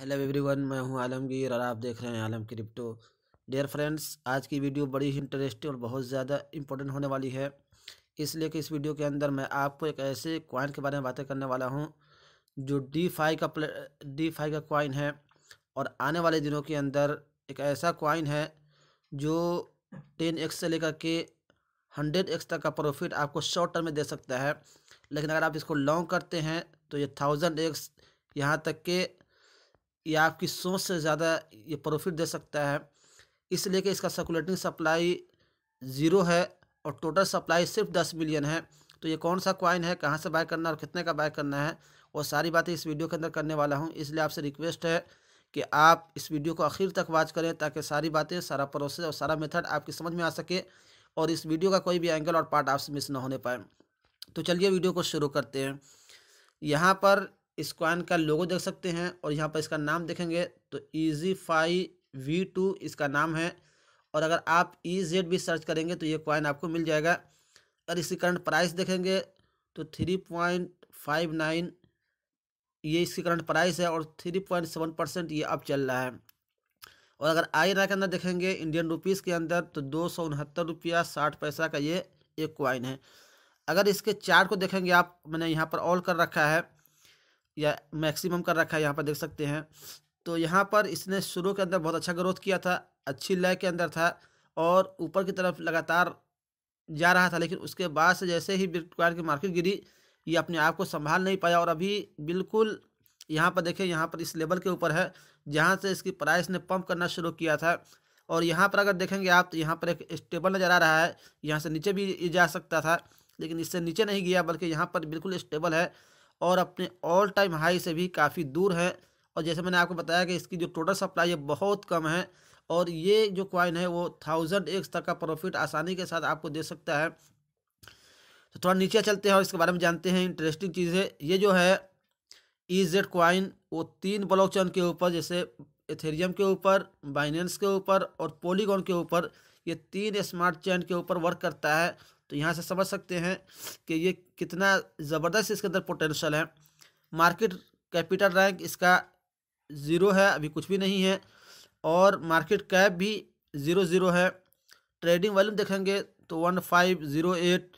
hello everyone मैं हूं आलमगीर और आप देख रहे हैं आलम क्रिप्टो डियर फ्रेंड्स आज की वीडियो बड़ी ही इंटरेस्टिंग और बहुत ज़्यादा इंपॉर्टेंट होने वाली है इसलिए कि इस वीडियो के अंदर मैं आपको एक ऐसे कॉइन के बारे में बातें करने वाला हूं जो डी फाई का डी फाई का कॉइन है और आने वाले दिनों के अंदर एक ऐसा कॉइन है जो टेन एक्स से लेकर के हंड्रेड एक्स तक का प्रॉफिट आपको शॉर्ट टर्म में दे सकता है लेकिन अगर आप इसको लॉन्ग करते हैं तो ये थाउजेंड एक्स यहाँ तक के ये आपकी सोच से ज़्यादा ये प्रॉफिट दे सकता है इसलिए कि इसका सर्कुलेटिंग सप्लाई ज़ीरो है और टोटल सप्लाई सिर्फ दस मिलियन है तो ये कौन सा क्वाइन है कहाँ से बाय करना है और कितने का बाय करना है वो सारी बातें इस वीडियो के अंदर करने वाला हूँ इसलिए आपसे रिक्वेस्ट है कि आप इस वीडियो को आखिर तक वॉच करें ताकि सारी बातें सारा प्रोसेस और सारा मेथड आपकी समझ में आ सके और इस वीडियो का कोई भी एंगल और पार्ट आपसे मिस ना होने पाए तो चलिए वीडियो को शुरू करते हैं यहाँ पर इस कॉइन का लोगो देख सकते हैं और यहाँ पर इसका नाम देखेंगे तो ईजी फाई वी टू इसका नाम है और अगर आप ई e जेड भी सर्च करेंगे तो ये कॉइन आपको मिल जाएगा अगर इसकी करंट प्राइस देखेंगे तो थ्री पॉइंट फाइव नाइन ये इसकी करंट प्राइस है और थ्री पॉइंट सेवन परसेंट ये अब चल रहा है और अगर आई के अंदर देखेंगे इंडियन रुपीज़ के अंदर तो दो सौ उनहत्तर रुपया साठ पैसा का ये एक कॉइन है अगर इसके चार्ट को देखेंगे आप मैंने यहाँ पर ऑल कर रखा है या मैक्सिमम कर रखा है यहाँ पर देख सकते हैं तो यहाँ पर इसने शुरू के अंदर बहुत अच्छा ग्रोथ किया था अच्छी लय के अंदर था और ऊपर की तरफ लगातार जा रहा था लेकिन उसके बाद से जैसे ही बिटकॉइन की मार्केट गिरी ये अपने आप को संभाल नहीं पाया और अभी बिल्कुल यहाँ पर देखें यहाँ पर इस लेवल के ऊपर है जहाँ से इसकी प्राइस ने पंप करना शुरू किया था और यहाँ पर अगर देखेंगे आप तो यहाँ पर एक स्टेबल नज़र आ रहा है यहाँ से नीचे भी जा सकता था लेकिन इससे नीचे नहीं गया बल्कि यहाँ पर बिल्कुल स्टेबल है और अपने ऑल टाइम हाई से भी काफ़ी दूर है और जैसे मैंने आपको बताया कि इसकी जो टोटल सप्लाई है बहुत कम है और ये जो क्वाइन है वो थाउजेंड एक्स तक का प्रॉफिट आसानी के साथ आपको दे सकता है तो थोड़ा नीचे चलते हैं और इसके बारे में जानते हैं इंटरेस्टिंग चीज़ है ये जो है ई जेड क्वाइन वो तीन ब्लॉक चैन के ऊपर जैसे एथेरियम के ऊपर बाइनेंस के ऊपर और पोलीगॉन के ऊपर ये तीन स्मार्ट चैन के ऊपर वर्क करता है तो यहाँ से समझ सकते हैं कि ये कितना ज़बरदस्त इसके अंदर पोटेंशल है मार्केट कैपिटल रैंक इसका ज़ीरो है अभी कुछ भी नहीं है और मार्केट कैप भी ज़ीरो ज़ीरो है ट्रेडिंग वॉल्यूम देखेंगे तो one five zero eight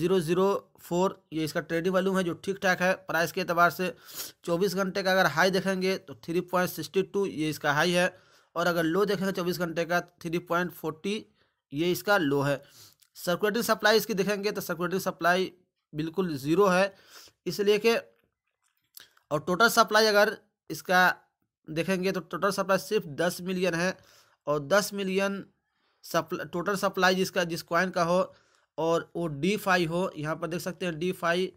zero zero four ये इसका ट्रेडिंग वॉल्यूम है जो ठीक ठाक है प्राइस के अतबार से चौबीस घंटे का अगर हाई देखेंगे तो थ्री पॉइंट सिक्सटी टू ये इसका हाई है और अगर लो देखेंगे चौबीस घंटे का थ्री पॉइंट फोर्टी ये इसका लो है सर्कुलेटिंग सप्लाई इसकी देखेंगे तो सर्कुलेटिंग सप्लाई बिल्कुल ज़ीरो है इसलिए कि और टोटल सप्लाई अगर इसका देखेंगे तो टोटल सप्लाई सिर्फ दस मिलियन है और दस मिलियन सप्ला टोटल सप्लाई जिसका जिस क्वाइन का हो और वो डी फाई हो यहाँ पर देख सकते हैं डी फाई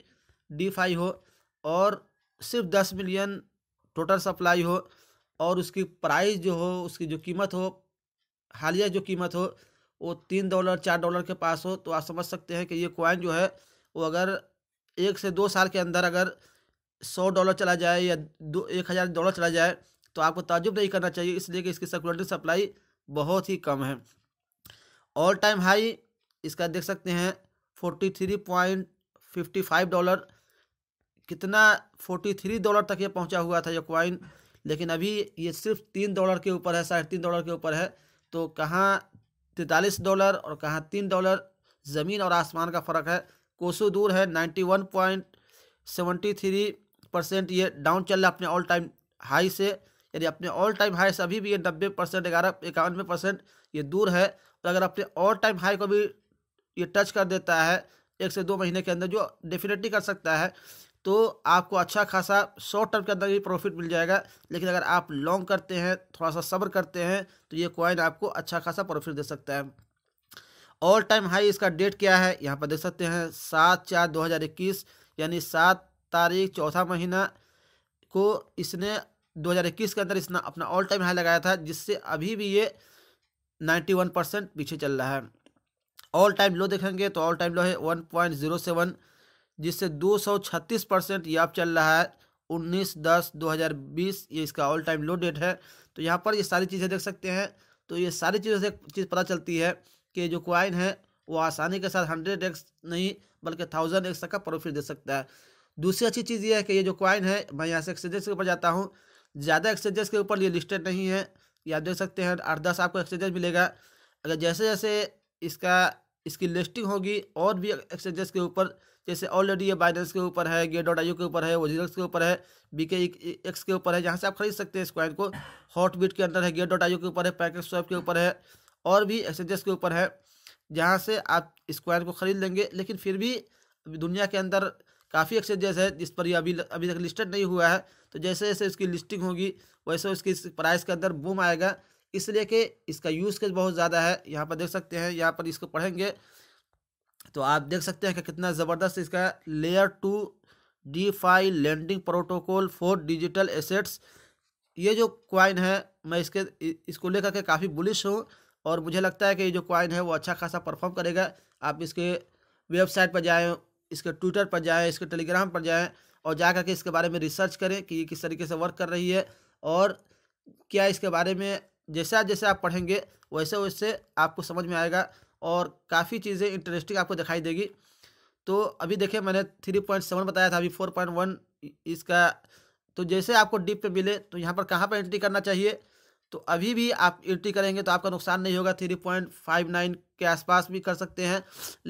डी फाई हो और सिर्फ दस मिलियन टोटल सप्लाई हो और उसकी प्राइस जो हो उसकी जो कीमत हो हालिया जो कीमत हो वो तीन डॉलर चार डॉलर के पास हो तो आप समझ सकते हैं कि ये कॉइन जो है वो अगर एक से दो साल के अंदर अगर सौ डॉलर चला जाए या दो एक हज़ार डॉलर चला जाए तो आपको ताजुब नहीं करना चाहिए इसलिए कि इसकी सर्कुलेटरी सप्लाई बहुत ही कम है ऑल टाइम हाई इसका देख सकते हैं forty three point fifty five dollar कितना फोर्टी थ्री डॉलर तक ये पहुंचा हुआ था ये क्वाइन लेकिन अभी ये सिर्फ तीन डॉलर के ऊपर है साढ़े तीन डॉलर के ऊपर है तो कहाँ तैंतालीस डॉलर और कहाँ तीन डॉलर ज़मीन और आसमान का फ़र्क है कोसू दूर है ninety one point seventy three percent ये डाउन चल रहा है अपने ऑल टाइम हाई से यानी अपने ऑल टाइम हाई से अभी भी ये नब्बे परसेंट ग्यारह इक्यानवे परसेंट ये दूर है और अगर अपने ऑल टाइम हाई को भी ये टच कर देता है एक से दो महीने के अंदर जो डेफिनेटली कर सकता है तो आपको अच्छा खासा शॉर्ट टर्म के अंदर भी प्रॉफिट मिल जाएगा लेकिन अगर आप लॉन्ग करते हैं थोड़ा सा सब्र करते हैं तो ये कॉइन आपको अच्छा खासा प्रॉफिट दे सकता है ऑल टाइम हाई इसका डेट क्या है यहाँ पर देख सकते हैं सात चार दो हज़ार इक्कीस यानी सात तारीख चौथा महीना को इसने 2021 के अंदर इसने अपना ऑल टाइम हाई लगाया था जिससे अभी भी ये 91 परसेंट पीछे चल रहा है ऑल टाइम लो देखेंगे तो ऑल टाइम लो है 1.07 जिससे 236 परसेंट ये अब चल रहा है 19 दस 2020 ये इसका ऑल टाइम लो डेट है तो यहाँ पर ये सारी चीज़ें देख सकते हैं तो ये सारी चीज़ों से चीज़ पता चलती है कि जो क्वाइन है वो आसानी के साथ हंड्रेड एक्स नहीं बल्कि थाउजेंड एक्स तक का प्रॉफिट दे सकता है दूसरी अच्छी चीज़ ये है कि ये जो क्वाइन है मैं यहाँ से एक्सचेंजेस के ऊपर जाता हूँ ज़्यादा एक्सचेंजेस के ऊपर ये लिस्टेड नहीं है या आप देख सकते हैं आठ दस आपको एक्सचेंजेस मिलेगा अगर जैसे जैसे इसका इसकी लिस्टिंग होगी और भी एक्सचेंजेस के ऊपर जैसे ऑलरेडी ये बाइनेंस के ऊपर है गे डॉट के ऊपर है वजीरक्स के ऊपर है बीके एक्स e, के ऊपर है जहाँ से आप खरीद सकते हैं इस को को हॉटबीट के अंदर है गे डॉट के ऊपर है पैकेट स्वैप के ऊपर है और भी एक्सचेंजेस के ऊपर है जहाँ से आप इस को खरीद लेंगे लेकिन फिर भी दुनिया के अंदर काफ़ी एक्सचेंजेस है जिस पर ये अभी अभी तक लिस्टेड नहीं हुआ है तो जैसे जैसे इसकी लिस्टिंग होगी वैसे उसकी प्राइस के अंदर बूम आएगा इसलिए कि इसका यूज़ केस बहुत ज़्यादा है यहाँ पर देख सकते हैं यहाँ पर इसको पढ़ेंगे तो आप देख सकते हैं कि कितना ज़बरदस्त इसका layer two D five lending protocol for digital assets ये जो क्वाइन है मैं इसके इसको लेकर के काफ़ी बुलिश हूँ और मुझे लगता है कि ये जो क्वाइन है वो अच्छा खासा परफॉर्म करेगा आप इसके वेबसाइट पर जाएँ इसके ट्विटर पर जाएँ इसके टेलीग्राम पर जाएँ और जा करके इसके बारे में रिसर्च करें कि ये किस तरीके से वर्क कर रही है और क्या इसके बारे में जैसा जैसे आप पढ़ेंगे वैसे वैसे आपको समझ में आएगा और काफ़ी चीज़ें इंटरेस्टिंग आपको दिखाई देगी तो अभी देखिए मैंने थ्री पॉइंट सेवन बताया था अभी फोर पॉइंट वन इसका तो जैसे आपको डिप पे मिले तो यहाँ पर कहाँ पर एंट्री करना चाहिए तो अभी भी आप एंट्री करेंगे तो आपका नुकसान नहीं होगा थ्री पॉइंट फाइव नाइन के आसपास भी कर सकते हैं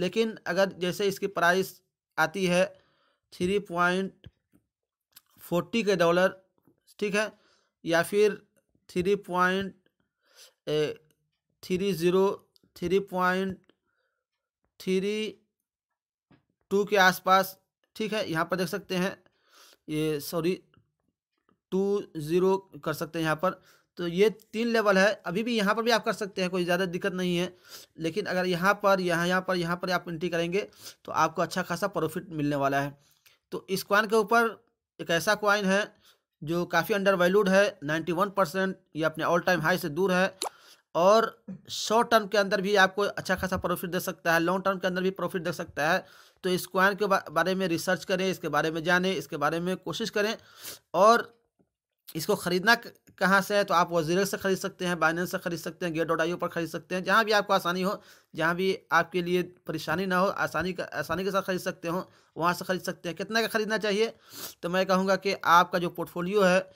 लेकिन अगर जैसे इसकी प्राइस आती है थ्री पॉइंट फोर्टी के डॉलर ठीक है या फिर three point three zero three point three two के आसपास ठीक है यहाँ पर देख सकते हैं ये सॉरी टू ज़ीरो कर सकते हैं यहाँ पर तो ये तीन लेवल है अभी भी यहाँ पर भी आप कर सकते हैं कोई ज़्यादा दिक्कत नहीं है लेकिन अगर यहाँ पर यहाँ यहाँ पर यहाँ पर आप एंट्री करेंगे तो आपको अच्छा खासा प्रॉफिट मिलने वाला है तो इस क्वाइन के ऊपर एक ऐसा क्वाइन है जो काफ़ी अंडर वैल्यूड है नाइन्टी वन परसेंट ये अपने ऑल टाइम हाई से दूर है और शॉर्ट टर्म के अंदर भी आपको अच्छा खासा प्रॉफिट दे सकता है लॉन्ग टर्म के अंदर भी प्रॉफिट दे सकता है तो इस क्वाइन के बारे में रिसर्च करें इसके बारे में जानें इसके बारे में कोशिश करें और इसको ख़रीदना कहाँ से है तो आप वजीरेक्स से ख़रीद सकते हैं बाइनेंस से ख़रीद सकते हैं गेट डॉट आई पर ख़रीद सकते हैं जहाँ भी आपको आसानी हो जहाँ भी आपके लिए परेशानी ना हो आसानी का आसानी के साथ ख़रीद सकते हो वहाँ से ख़रीद सकते हैं कितना का ख़रीदना चाहिए तो मैं कहूँगा कि आपका जो पोर्टफोलियो है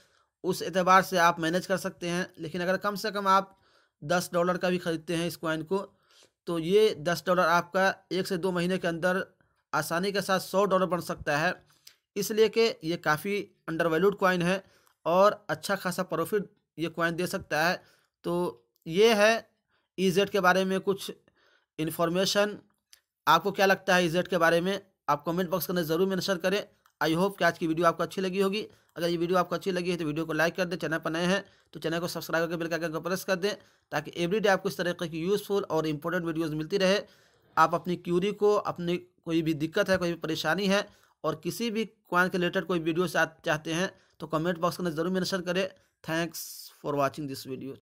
उस एतबार से आप मैनेज कर सकते हैं लेकिन अगर कम से कम आप दस डॉलर का भी ख़रीदते हैं इस कॉइन को तो ये दस डॉलर आपका एक से दो महीने के अंदर आसानी के साथ सौ डॉलर बन सकता है इसलिए कि ये काफ़ी अंडर वैल्यूड कॉइन है और अच्छा खासा प्रॉफिट ये कॉइन दे सकता है तो ये है ईजेड e के बारे में कुछ इन्फॉर्मेशन आपको क्या लगता है ईजेड e के बारे में आप कमेंट बॉक्स करने ज़रूर मैंशन करें आई होप कि आज की वीडियो आपको अच्छी लगी होगी अगर ये वीडियो आपको अच्छी लगी है तो वीडियो को लाइक कर दें चैनल पर नए हैं तो चैनल को सब्सक्राइब करके बिल करके प्रेस कर दें ताकि डे आपको इस तरीके की यूज़फुल और इंपॉर्टेंट वीडियोज़ मिलती रहे आप अपनी क्यूरी को अपनी कोई भी दिक्कत है कोई भी परेशानी है और किसी भी क्वान के रिलेटेड कोई वीडियो चाहते हैं तो कमेंट बॉक्स के अंदर जरूर मैंशन करें thanks for watching this video